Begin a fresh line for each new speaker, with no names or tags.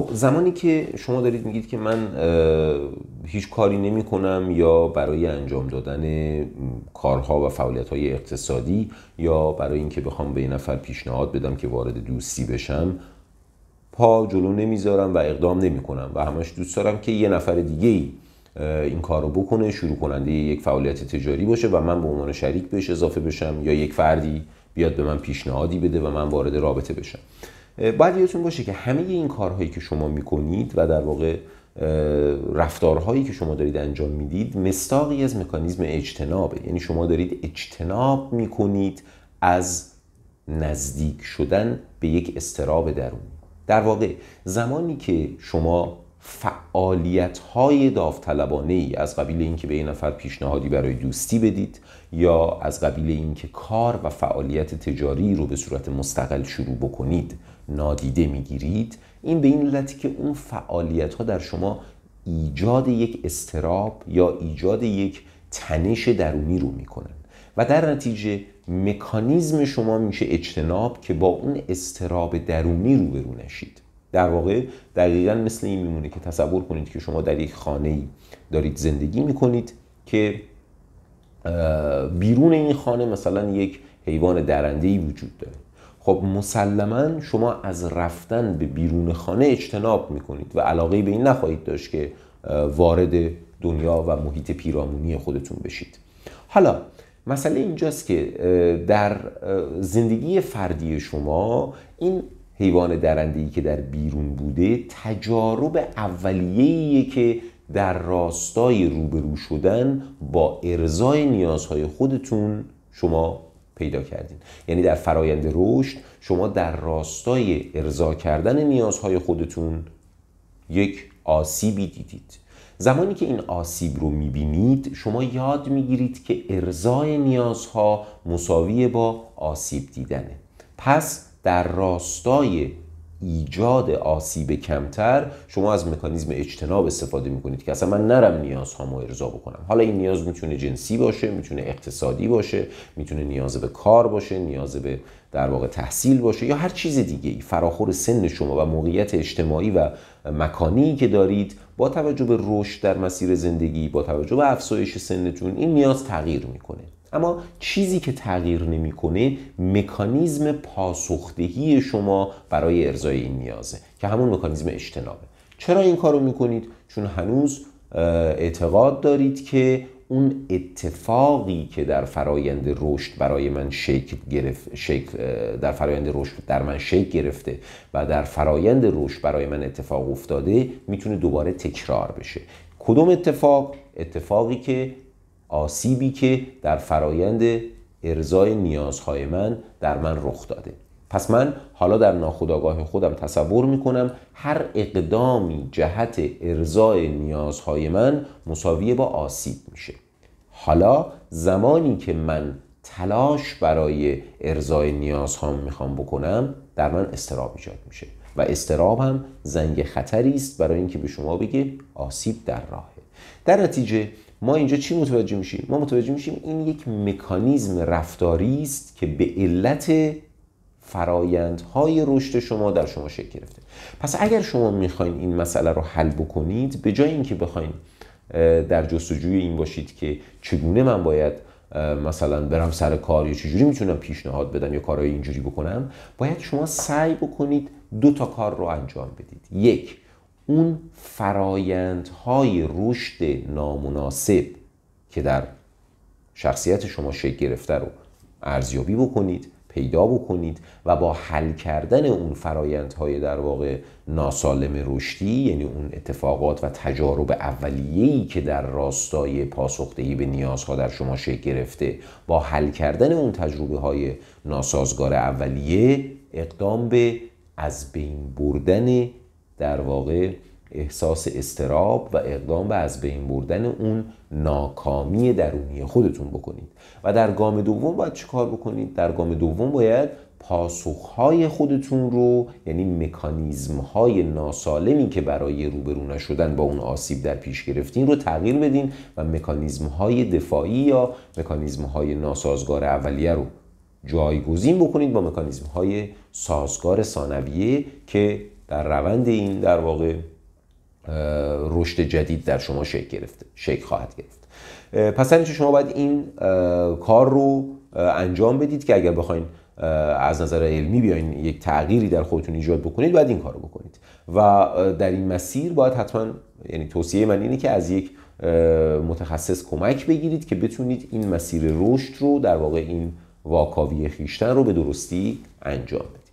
خب زمانی که شما دارید میگید که من هیچ کاری نمی کنم یا برای انجام دادن کارها و فعالیت های اقتصادی یا برای اینکه بخوام به یه نفر پیشنهاد بدم که وارد دوستی بشم پا جلو نمیذارم و اقدام نمی کنم و همش دوست دارم که یه نفر دیگه ای این کار رو بکنه شروع کننده یک فعالیت تجاری باشه و من به عنوان شریک بهش اضافه بشم یا یک فردی بیاد به من پیشنهادی بده و من وارد رابطه بشم باید یادتون باشه که همه این کارهایی که شما میکنید و در واقع رفتارهایی که شما دارید انجام میدید مستاقی از مکانیزم اجتنابه یعنی شما دارید اجتناب میکنید از نزدیک شدن به یک استراب درونی در واقع زمانی که شما فعالیت های داوطلبانه ای از قبیل اینکه به یه نفر پیشنهادی برای دوستی بدید یا از قبیل اینکه کار و فعالیت تجاری رو به صورت مستقل شروع بکنید نادیده میگیرید این به این علتی که اون فعالیت ها در شما ایجاد یک استراب یا ایجاد یک تنش درونی رو میکنن و در نتیجه مکانیزم شما میشه اجتناب که با اون استراب درونی روبرو نشید در واقع دقیقا مثل این میمونه که تصور کنید که شما در یک خانه ای دارید زندگی میکنید که بیرون این خانه مثلا یک حیوان درنده ای وجود داره خب مسلما شما از رفتن به بیرون خانه اجتناب میکنید و علاقه به این نخواهید داشت که وارد دنیا و محیط پیرامونی خودتون بشید حالا مسئله اینجاست که در زندگی فردی شما این حیوان درندهی که در بیرون بوده تجارب اولیهیه که در راستای روبرو شدن با ارزای نیازهای خودتون شما پیدا کردین یعنی در فرایند رشد شما در راستای ارضا کردن نیازهای خودتون یک آسیبی دیدید زمانی که این آسیب رو میبینید شما یاد میگیرید که ارزای نیازها مساویه با آسیب دیدنه پس در راستای ایجاد آسیب کمتر شما از مکانیزم اجتناب استفاده میکنید که اصلا من نرم نیازهامو ارضا بکنم حالا این نیاز میتونه جنسی باشه میتونه اقتصادی باشه میتونه نیاز به کار باشه نیاز به در واقع تحصیل باشه یا هر چیز دیگه فراخور سن شما و موقعیت اجتماعی و مکانی که دارید با توجه به رشد در مسیر زندگی با توجه به افزایش سنتون این نیاز تغییر میکنه اما چیزی که تغییر نمیکنه مکانیزم پاسخدهی شما برای ارزای این نیازه که همون مکانیزم اجتنابه چرا این کارو میکنید چون هنوز اعتقاد دارید که اون اتفاقی که در فرایند رشد برای من شکل گرفت شکل در فرایند رشد در من شکل گرفته و در فرایند رشد برای من اتفاق افتاده میتونه دوباره تکرار بشه کدوم اتفاق اتفاقی که آسیبی که در فرایند ارزای نیازهای من در من رخ داده پس من حالا در ناخودآگاه خودم تصور میکنم هر اقدامی جهت ارزای نیازهای من مساویه با آسیب میشه حالا زمانی که من تلاش برای ارزای نیازهام میخوام بکنم در من استراب ایجاد میشه و استراب هم زنگ خطری است برای اینکه به شما بگه آسیب در راهه در نتیجه ما اینجا چی متوجه میشیم ما متوجه میشیم این یک مکانیزم رفتاری است که به علت فرایندهای رشد شما در شما شکل گرفته پس اگر شما میخواین این مسئله رو حل بکنید به جای اینکه بخواین در جستجوی این باشید که چگونه من باید مثلا برم سر کار یا چجوری میتونم پیشنهاد بدم یا کارهای اینجوری بکنم باید شما سعی بکنید دو تا کار رو انجام بدید یک اون فرایندهای رشد نامناسب که در شخصیت شما شکل گرفته رو ارزیابی بکنید پیدا بکنید و با حل کردن اون فرایندهای در واقع ناسالم رشدی یعنی اون اتفاقات و تجارب اولیه‌ای که در راستای پاسخدهی به نیازها در شما شکل گرفته با حل کردن اون تجربه های ناسازگار اولیه اقدام به از بین بردن در واقع احساس استراب و اقدام به از بین بردن اون ناکامی درونی خودتون بکنید و در گام دوم باید چه کار بکنید؟ در گام دوم باید پاسخهای خودتون رو یعنی مکانیزمهای ناسالمی که برای روبرو نشدن با اون آسیب در پیش گرفتین رو تغییر بدین و مکانیزمهای دفاعی یا مکانیزمهای ناسازگار اولیه رو جایگزین بکنید با مکانیزم های سازگار ثانویه که در روند این در واقع رشد جدید در شما شکل گرفته شکل خواهد گرفت پس شما باید این کار رو انجام بدید که اگر بخواین از نظر علمی بیاین یک تغییری در خودتون ایجاد بکنید باید این کار رو بکنید و در این مسیر باید حتما یعنی توصیه من اینه که از یک متخصص کمک بگیرید که بتونید این مسیر رشد رو در واقع این واکاوی خیشتن رو به درستی انجام بده